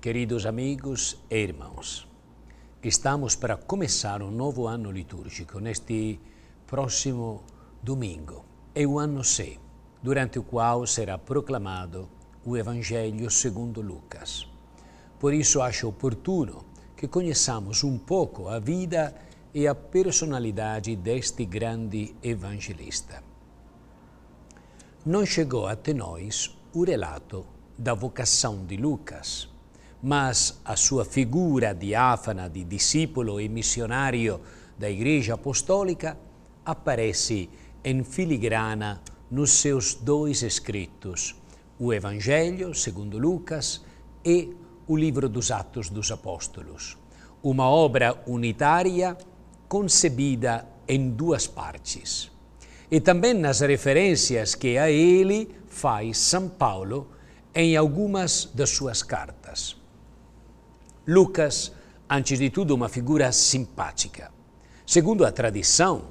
Queridos amigos e irmãos, estamos para começar um novo ano litúrgico neste próximo domingo. É o ano C, durante o qual será proclamado o Evangelho segundo Lucas. Por isso acho oportuno que conheçamos um pouco a vida e a personalidade deste grande evangelista. Não chegou até nós o relato da vocação de Lucas mas a sua figura diáfana de discípulo e missionário da Igreja Apostólica aparece em filigrana nos seus dois escritos, o Evangelho, segundo Lucas, e o Livro dos Atos dos Apóstolos. Uma obra unitária concebida em duas partes. E também nas referências que a ele faz São Paulo em algumas das suas cartas. Lucas, antes de tudo, uma figura simpática. Segundo a tradição,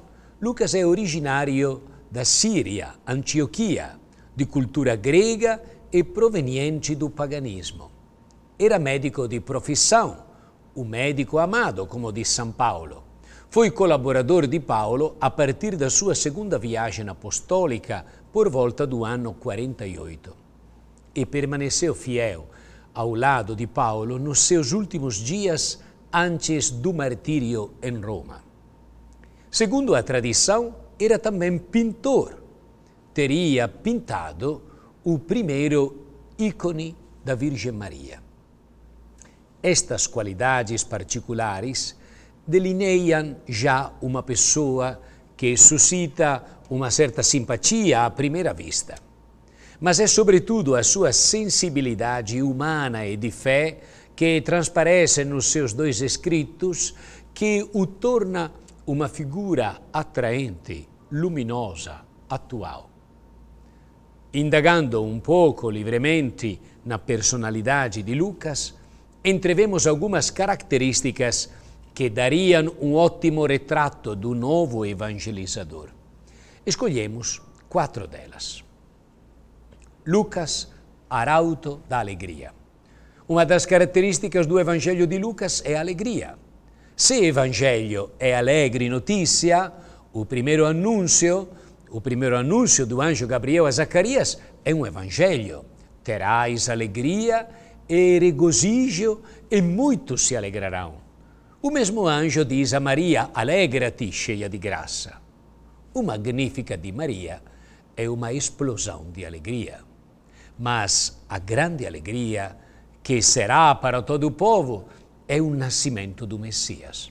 Lucas é originário da Síria, Antioquia, de cultura grega e proveniente do paganismo. Era médico de profissão, o médico amado, como diz São Paulo. Foi colaborador de Paulo a partir da sua segunda viagem apostólica por volta do ano 48 e permaneceu fiel ao lado de Paulo nos seus últimos dias antes do martírio em Roma. Segundo a tradição, era também pintor. Teria pintado o primeiro ícone da Virgem Maria. Estas qualidades particulares delineiam já uma pessoa que suscita uma certa simpatia à primeira vista mas é sobretudo a sua sensibilidade humana e de fé que transparece nos seus dois escritos que o torna uma figura atraente, luminosa, atual. Indagando um pouco livremente na personalidade de Lucas, entrevemos algumas características que dariam um ótimo retrato do novo evangelizador. Escolhemos quatro delas. Lucas, arauto da alegria. Uma das características do Evangelho de Lucas é a alegria. Se o Evangelho é alegre notícia, o primeiro anúncio, o primeiro anúncio do anjo Gabriel a Zacarias é um Evangelho. Terás alegria e regozijo e muitos se alegrarão. O mesmo anjo diz a Maria: Alegra-te, cheia de graça. O Magnífica de Maria é uma explosão de alegria. Mas a grande alegria que será para todo o povo é o nascimento do Messias.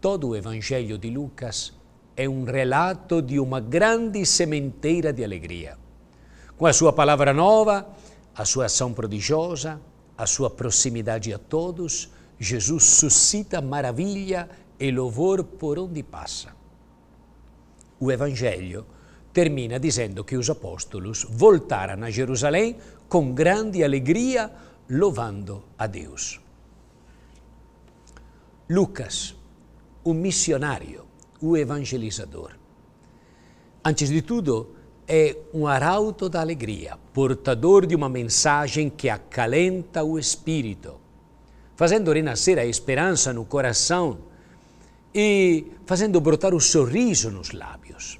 Todo o Evangelho de Lucas é um relato de uma grande sementeira de alegria. Com a sua palavra nova, a sua ação prodigiosa, a sua proximidade a todos, Jesus suscita maravilha e louvor por onde passa. O Evangelho termina dizendo che os apostolos voltaram a Jerusalém com grande alegria, louvando a Deus. Lucas, o missionário, o evangelizador. Antes de tudo, é um arauto da alegria, portador de uma mensagem que acalenta o espírito, fazendo renascer a esperança no coração e fazendo brotar o sorriso nos lábios.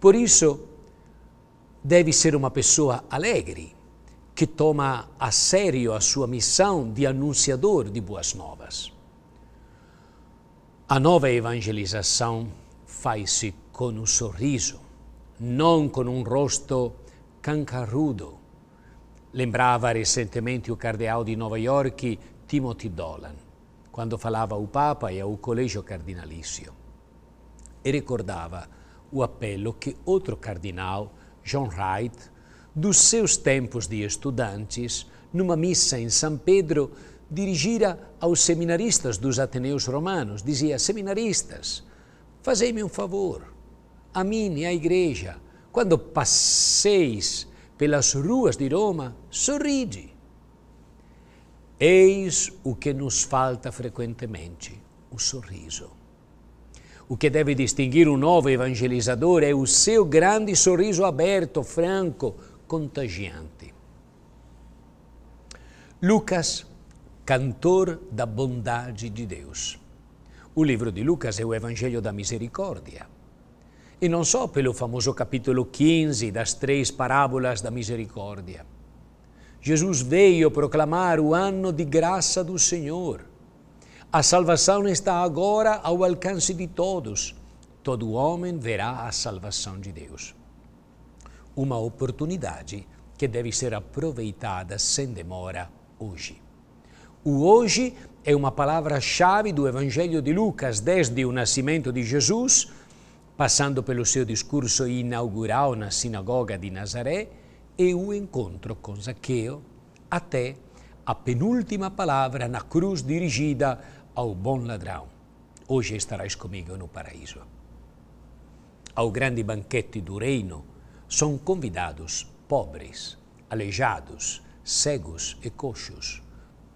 Por isso, deve ser uma pessoa alegre, que toma a sério a sua missão de anunciador de boas novas. A nova evangelização faz-se com um sorriso, não com um rosto cancarudo. Lembrava recentemente o cardeal de Nova York, Timothy Dolan, quando falava ao Papa e ao Colégio Cardinalício. E recordava o apelo que outro cardinal, John Wright, dos seus tempos de estudantes, numa missa em São Pedro, dirigira aos seminaristas dos Ateneus Romanos. Dizia: Seminaristas, fazei-me um favor, a mim e à igreja, quando passeis pelas ruas de Roma, sorride. Eis o que nos falta frequentemente: o sorriso. O que deve distinguir um novo evangelizador é o seu grande sorriso aberto, franco, contagiante. Lucas, cantor da bondade de Deus. O livro de Lucas é o Evangelho da Misericórdia. E não só pelo famoso capítulo 15 das três parábolas da misericórdia. Jesus veio proclamar o ano de graça do Senhor. A salvação está agora ao alcance de todos. Todo homem verá a salvação de Deus. Uma oportunidade que deve ser aproveitada sem demora hoje. O hoje é uma palavra-chave do Evangelho de Lucas, desde o nascimento de Jesus, passando pelo seu discurso inaugural na sinagoga de Nazaré e o encontro com Zaqueu, até a penúltima palavra na cruz dirigida ao bom ladrão: Hoje estarás comigo no paraíso. Ao grande banquete do reino são convidados pobres, aleijados, cegos e coxos.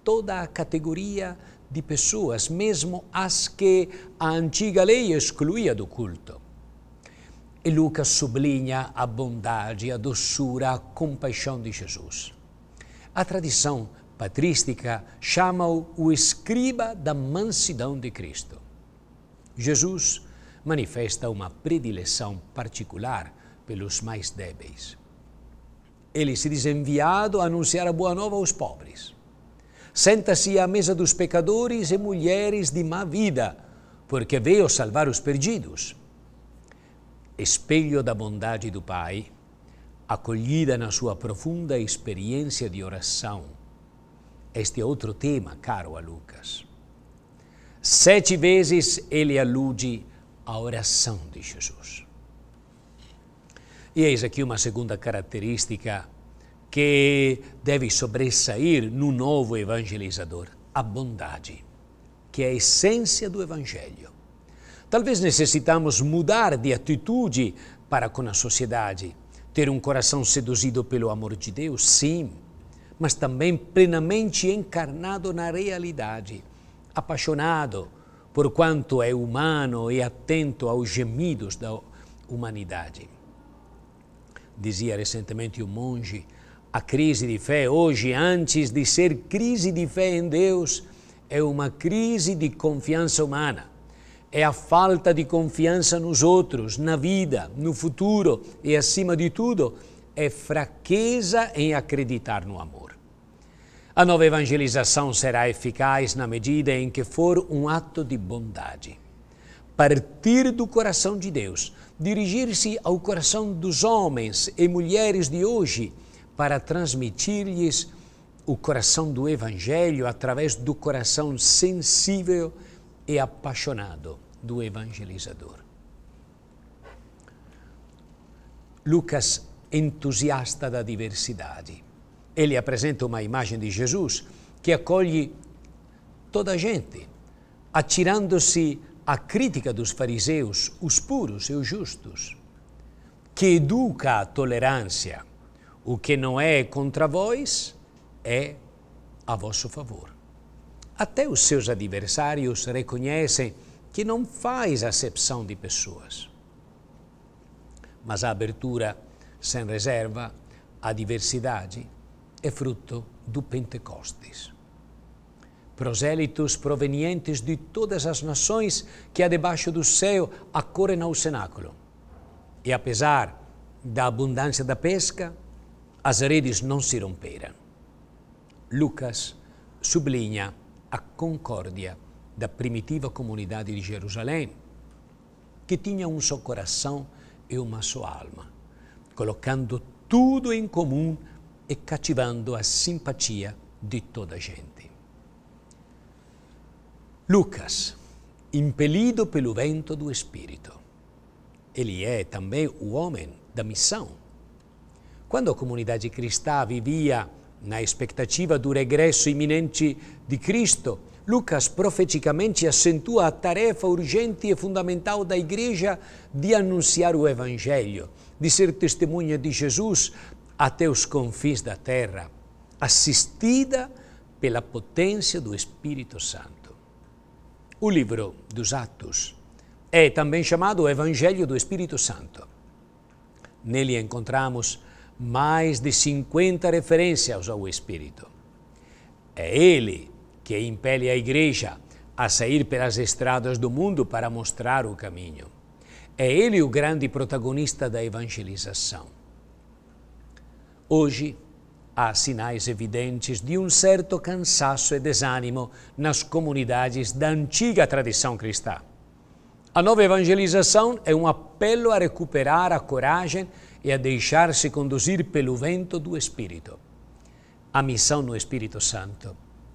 Toda a categoria de pessoas, mesmo as que a antiga lei excluía do culto. E Lucas sublinha a bondade, a doçura, a compaixão de Jesus. A tradição patrística, chama-o o escriba da mansidão de Cristo. Jesus manifesta uma predileção particular pelos mais débeis. Ele se diz enviado a anunciar a boa nova aos pobres. Senta-se à mesa dos pecadores e mulheres de má vida, porque veio salvar os perdidos. Espelho da bondade do Pai, acolhida na sua profunda experiência de oração este é outro tema caro a Lucas. Sete vezes ele alude à oração de Jesus. E eis aqui uma segunda característica que deve sobressair no novo evangelizador: a bondade, que é a essência do evangelho. Talvez necessitamos mudar de atitude para com a sociedade, ter um coração seduzido pelo amor de Deus, sim, mas também plenamente encarnado na realidade, apaixonado por quanto é humano e atento aos gemidos da humanidade. Dizia recentemente um monge: a crise de fé hoje, antes de ser crise de fé em Deus, é uma crise de confiança humana. É a falta de confiança nos outros, na vida, no futuro e, acima de tudo, é fraqueza em acreditar no amor. A nova evangelização será eficaz na medida em que for um ato de bondade. Partir do coração de Deus, dirigir-se ao coração dos homens e mulheres de hoje para transmitir-lhes o coração do Evangelho através do coração sensível e apaixonado do evangelizador. Lucas entusiasta da diversidade. Ele apresenta uma imagem de Jesus que acolhe toda a gente, atirando-se à crítica dos fariseus, os puros e os justos, que educa a tolerância. O que não é contra vós é a vosso favor. Até os seus adversários reconhecem que não faz acepção de pessoas. Mas a abertura sem reserva, a diversidade, é fruto do Pentecostes. Prosélitos provenientes de todas as nações que há debaixo do céu acorrem ao cenáculo. E apesar da abundância da pesca, as redes não se romperam. Lucas sublinha a concórdia da primitiva comunidade de Jerusalém, que tinha um só coração e uma só alma colocando tudo em comum e cativando a simpatia de toda a gente. Lucas, impelido pelo vento do Espírito. Ele é também o homem da missão. Quando a comunidade cristã vivia na expectativa do regresso iminente de Cristo, Lucas profeticamente acentua a tarefa urgente e fundamental da Igreja de anunciar o Evangelho, de ser testemunha de Jesus até os confins da terra, assistida pela potência do Espírito Santo. O livro dos Atos é também chamado Evangelho do Espírito Santo. Nele encontramos mais de 50 referências ao Espírito. É ele que impele a Igreja a sair pelas estradas do mundo para mostrar o caminho. É ele o grande protagonista da evangelização. Hoje, há sinais evidentes de um certo cansaço e desânimo nas comunidades da antiga tradição cristã. A nova evangelização é um apelo a recuperar a coragem e a deixar-se conduzir pelo vento do Espírito. A missão no Espírito Santo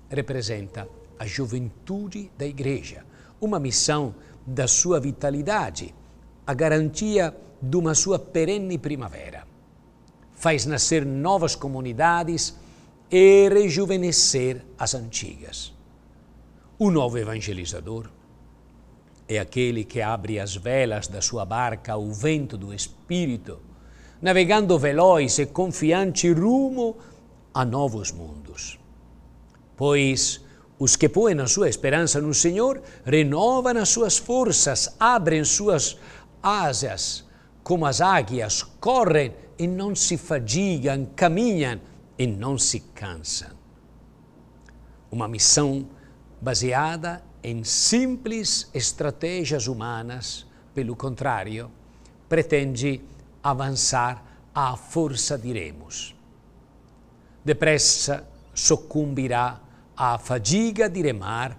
representa a juventude da igreja, uma missão da sua vitalidade, a garantia de uma sua perene primavera. Faz nascer novas comunidades e rejuvenescer as antigas. O novo evangelizador é aquele que abre as velas da sua barca ao vento do Espírito, navegando veloz e confiante rumo a novos mundos pois os que põem a sua esperança no Senhor renovam as suas forças, abrem suas asas como as águias, correm e não se fadigam, caminham e não se cansam. Uma missão baseada em simples estratégias humanas, pelo contrário, pretende avançar à força diremos Depressa sucumbirá a fadiga de remar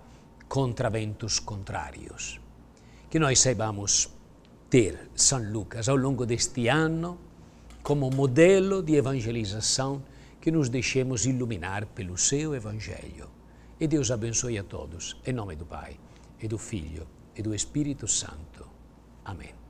contra ventos contrarios. que nós saibamos ter São Lucas ao longo deste ano como modelo de evangelização que nos deixemos iluminar pelo seu Evangelho. E Deus abençoe a todos, em nome do Pai, e do Filho, e do Espírito Santo. Amém.